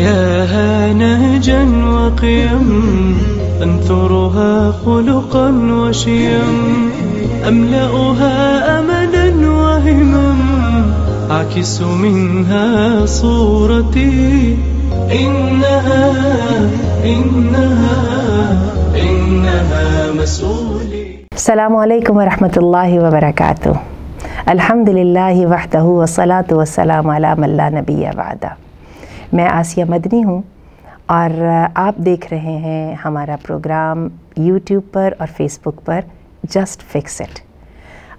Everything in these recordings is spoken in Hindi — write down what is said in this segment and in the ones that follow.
إياها نهجا وقيم أنثرها خلقا وشيم أملأها أملا وهمم أعكس منها صورتي إنها إنها إنها مسؤولي السلام عليكم ورحمة الله وبركاته الحمد لله وحده والصلاة والسلام على من لا نبي بعده मैं आसिया मदनी हूँ और आप देख रहे हैं हमारा प्रोग्राम यूट्यूब पर और फेसबुक पर जस्ट फिक्स इट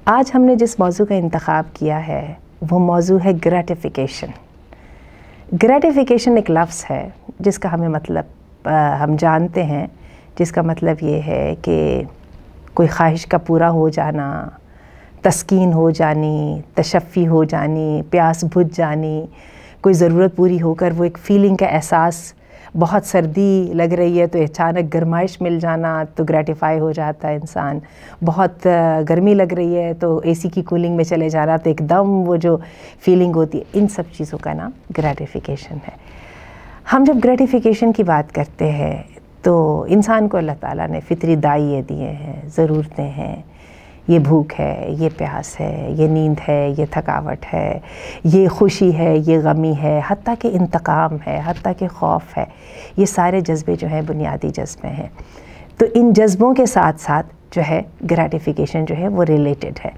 आज हमने जिस मौजू का इंतखब किया है वो मौजू है ग्रेटिफिकेशन ग्रेटिफिकेशन एक लफ्ज़ है जिसका हमें मतलब आ, हम जानते हैं जिसका मतलब ये है कि कोई ख्वाहिश का पूरा हो जाना तस्कीन हो जानी तशफ़ी हो जानी प्यास बुझ जानी कोई ज़रूरत पूरी होकर वो एक फ़ीलिंग का एहसास बहुत सर्दी लग रही है तो अचानक गर्माइश मिल जाना तो ग्रेटिफाई हो जाता है इंसान बहुत गर्मी लग रही है तो एसी की कूलिंग में चले जाना तो एकदम वो जो फीलिंग होती है इन सब चीज़ों का नाम ग्रेटिफिकेशन है हम जब ग्रेटिफिकेशन की बात करते हैं तो इंसान को अल्लाह ताला ने फितरी दाइए दिए हैं ज़रूरतें हैं ये भूख है ये प्यास है ये नींद है ये थकावट है ये खुशी है ये गमी है हती कि इंतकाम है हती कि खौफ है ये सारे जज्बे जो हैं बुनियादी जज्बे हैं तो इन जज्बों के साथ साथ जो है ग्रेटिफिकेशन जो है वो रिलेटेड है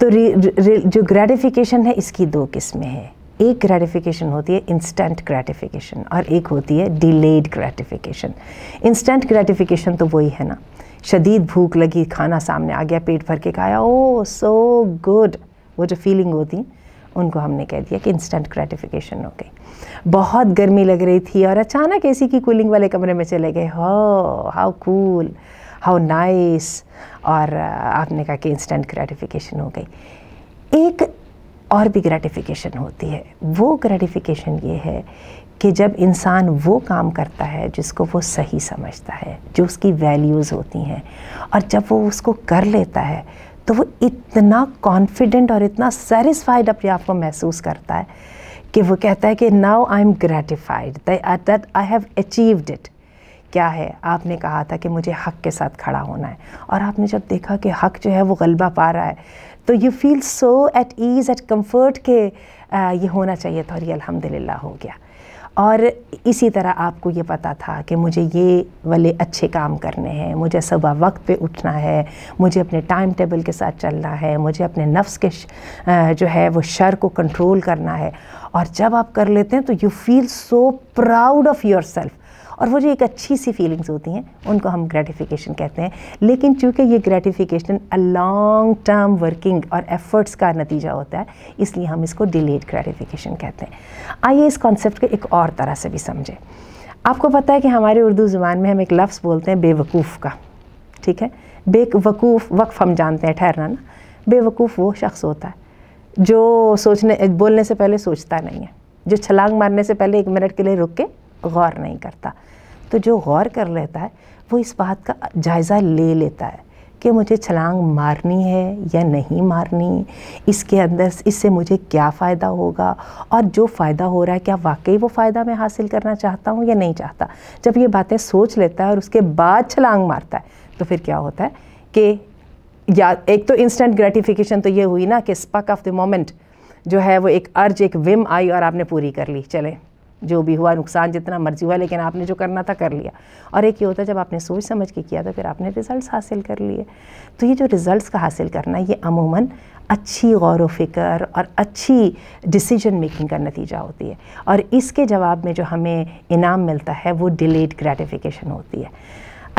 तो रि, रि, जो ग्रेटिफिकेशन है इसकी दो किस्में हैं एक ग्रेटिफिकेशन होती है इंस्टेंट ग्रेटिफिकेशन और एक होती है डिलेड ग्रेटिफिकेशन इंस्टेंट ग्रेटिफिकेशन तो वही है ना शदीद भूख लगी खाना सामने आ गया पेट भर के खाया ओ सो गुड वो जो फीलिंग होती उनको हमने कह दिया कि इंस्टेंट ग्रेटिफिकेशन हो गई बहुत गर्मी लग रही थी और अचानक ऐसी की कूलिंग वाले कमरे में चले गए हो हाउ कूल हाउ नाइस और आपने कहा कि इंस्टेंट ग्रेटिफिकेशन हो गई एक और भी ग्रेटिफिकेशन होती है वो ग्रेटिफिकेशन ये है कि जब इंसान वो काम करता है जिसको वो सही समझता है जो उसकी वैल्यूज़ होती हैं और जब वो उसको कर लेता है तो वो इतना कॉन्फिडेंट और इतना सेटिस्फाइड अपने आप को महसूस करता है कि वो कहता है कि now I am gratified that I have achieved it क्या है आपने कहा था कि मुझे हक के साथ खड़ा होना है और आपने जब देखा कि हक जो है वो गलबा पा रहा है तो you feel so at ease at comfort के आ, ये होना चाहिए था और ये अल्हम्दुलिल्लाह हो गया और इसी तरह आपको ये पता था कि मुझे ये वाले अच्छे काम करने हैं मुझे सुबह वक्त पे उठना है मुझे अपने टाइम टेबल के साथ चलना है मुझे अपने नफ्स के जो है वो शर को कंट्रोल करना है और जब आप कर लेते हैं तो you feel so proud of your self और वो जो एक अच्छी सी फीलिंग्स होती हैं उनको हम ग्रेटिफिकेशन कहते हैं लेकिन चूँकि ये gratification a long term working और एफ़र्ट्स का नतीजा होता है इसलिए हम इसको डिलेड ग्रेटिफिकेशन कहते हैं आइए इस कॉन्सेप्ट को एक और तरह से भी समझें आपको पता है कि हमारे उर्दू ज़ुबान में हम एक लफ्ज़ बोलते हैं बेवकूफ़ का ठीक है बेवकूफ़ वक्फ हम जानते हैं ठहरना ना बेवकूफ़ वो शख्स होता है जो सोचने बोलने से पहले सोचता नहीं है जो छलांग मारने से पहले एक मिनट के लिए रुक के गौर नहीं करता तो जो गौर कर लेता है वो इस बात का जायज़ा ले लेता है कि मुझे छलांग मारनी है या नहीं मारनी इसके अंदर इससे मुझे क्या फ़ायदा होगा और जो फ़ायदा हो रहा है क्या वाकई वो फ़ायदा मैं हासिल करना चाहता हूँ या नहीं चाहता जब ये बातें सोच लेता है और उसके बाद छलांग मारता है तो फिर क्या होता है कि या एक तो इंस्टेंट ग्रेटिफिकेशन तो ये हुई ना कि स्पक ऑफ द मोमेंट जो है वो एक अर्ज एक विम आई और आपने पूरी कर ली चले जो भी हुआ नुकसान जितना मर्जी हुआ लेकिन आपने जो करना था कर लिया और एक ये होता है जब आपने सोच समझ के किया था तो फिर आपने रिज़ल्ट हासिल कर लिए तो ये जो रिज़ल्ट का हासिल करना ये अमूमन अच्छी गौर व फिक्र और अच्छी डिसीजन मेकिंग का नतीजा होती है और इसके जवाब में जो हमें इनाम मिलता है वो डिलेड ग्रेटिफिकेशन होती है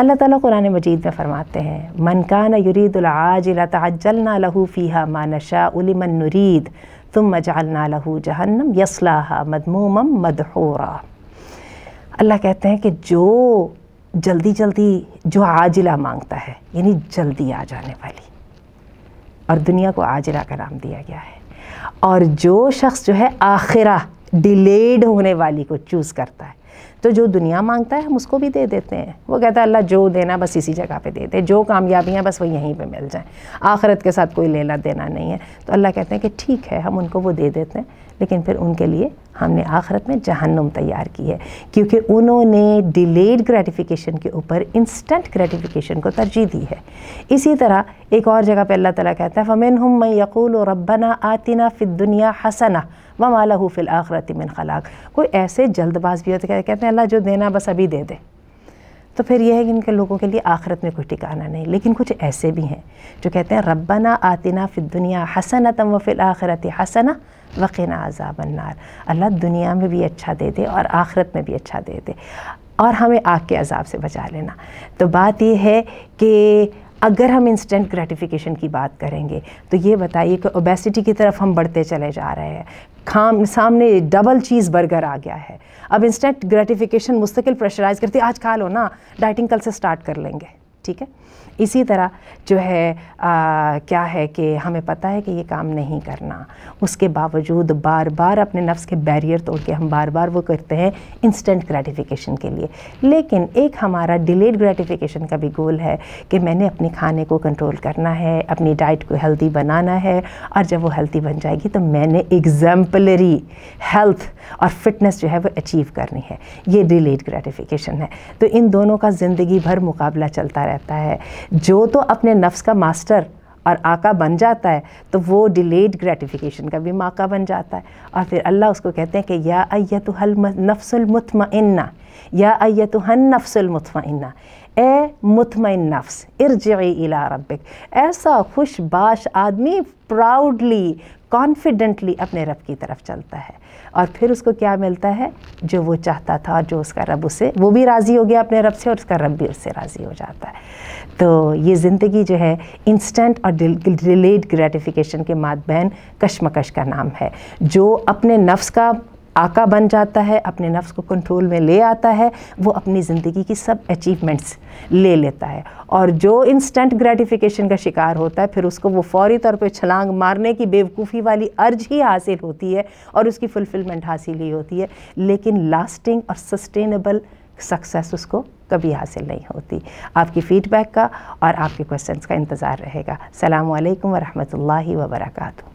अल्लाह ताला कुरान मजीद में फ़रमाते हैं मन मनकान युरीदुलआज तजलना लहू फ़ीहा मानशा उलिमन नुरीद तुम جعلنا له جهنم يصلاها मदमूमम مدحورا अल्लाह कहते हैं कि जो जल्दी जल्दी जो आजिला मांगता है यानी जल्दी आ जाने वाली और दुनिया को आजिला का नाम दिया गया है और जो शख्स जो है आखिरा डिलेड होने वाली को चूज़ करता है तो जो दुनिया मांगता है हम उसको भी दे देते हैं वो कहता है अल्लाह जो देना बस इसी जगह पे दे दे जो कामयाबियाँ बस वो यहीं पे मिल जाएं आखरत के साथ कोई लेना देना नहीं है तो अल्लाह कहते हैं कि ठीक है हम उनको वो दे देते हैं लेकिन फिर उनके लिए हमने आखरत में जहन्नुम तैयार की है क्योंकि उन्होंने डिलेड ग्रेटिफिकेशन के ऊपर इंस्टेंट ग्रेटिफिकेशन को तरजीह दी है इसी तरह एक और जगह पे अल्लाह ताला कहता है फ़मिन हम मैं यकूल रबना आतिना फ़िद दुनिया हसना वमा लहू फिल आखरत मिन खलाक कोई ऐसे जल्दबाज भी होते कहते हैं अल्लाह जो देना बस अभी दे दे तो फिर यह है कि इनके लोगों के लिए आख़रत में कुछ ठिकाना नहीं लेकिन कुछ ऐसे भी हैं जो कहते हैं रब्बना आतिना फिर दुनिया हसन तम वफ़िल आख़रत हसना वक़ीना अजाबन्नार अल्लाह दुनिया में भी अच्छा दे दे और आख़रत में भी अच्छा दे दे और हमें आग के अजाब से बचा लेना तो बात यह है कि अगर हम इंस्टेंट ग्रेटिफिकेशन की बात करेंगे तो ये बताइए कि ओबेसिटी की तरफ हम बढ़ते चले जा रहे हैं खाम सामने डबल चीज़ बर्गर आ गया है अब इंस्टेंट ग्रेटिफिकेशन मुस्तकिल प्रेशराइज़ करती है आज खा लो ना डाइटिंग कल से स्टार्ट कर लेंगे ठीक है इसी तरह जो है आ, क्या है कि हमें पता है कि ये काम नहीं करना उसके बावजूद बार बार अपने नफ्स के बैरियर तोड़ के हम बार बार वो करते हैं इंस्टेंट ग्रेटिफिकेशन के लिए लेकिन एक हमारा डिलेड ग्रेटिफिकेशन का भी गोल है कि मैंने अपने खाने को कंट्रोल करना है अपनी डाइट को हेल्दी बनाना है और जब वो हेल्दी बन जाएगी तो मैंने एग्जाम्पलरी हेल्थ और फिटनेस जो है वो अचीव करनी है ये डिलेड ग्रेटिफिकेशन है तो इन दोनों का ज़िंदगी भर मुकाबला चलता रहता रहता है जो तो अपने नफ्स का मास्टर और आका बन जाता है तो वो डिलेड ग्रेटिफिकेशन का भी माका बन जाता है और फिर अल्लाह उसको कहते हैं कि या अय्या तो हल नफ्सलमतमन्ना या अयतुह नफ्स मुतमा ए मुतमिन नफ्स इर्जी इला रबिक ऐसा खुशबाश आदमी प्राउडली कॉन्फिडेंटली अपने रब की तरफ चलता है और फिर उसको क्या मिलता है जो वो चाहता था और जो उसका रब उससे वो भी राज़ी हो गया अपने रब से और उसका रब भी उससे राज़ी हो जाता है तो ये ज़िंदगी जो है इंस्टेंट और डिलेड ग्रेटिफिकेशन के मातबैन कशमकश का नाम है जो अपने नफ्स का आका बन जाता है अपने नफ्स को कंट्रोल में ले आता है वो अपनी ज़िंदगी की सब अचीवमेंट्स ले लेता है और जो इंस्टेंट ग्रेटिफिकेशन का शिकार होता है फिर उसको वो फौरी तौर पे छलांग मारने की बेवकूफ़ी वाली अर्ज ही हासिल होती है और उसकी फुलफ़िलमेंट हासिल ही होती है लेकिन लास्टिंग और सस्टेनेबल सक्सेस उसको कभी हासिल नहीं होती आपकी फ़ीडबैक का और आपके क्वेश्चंस का इंतज़ार रहेगा सलाम अलैकुम वरहमतुल्लाहि वबरकatuh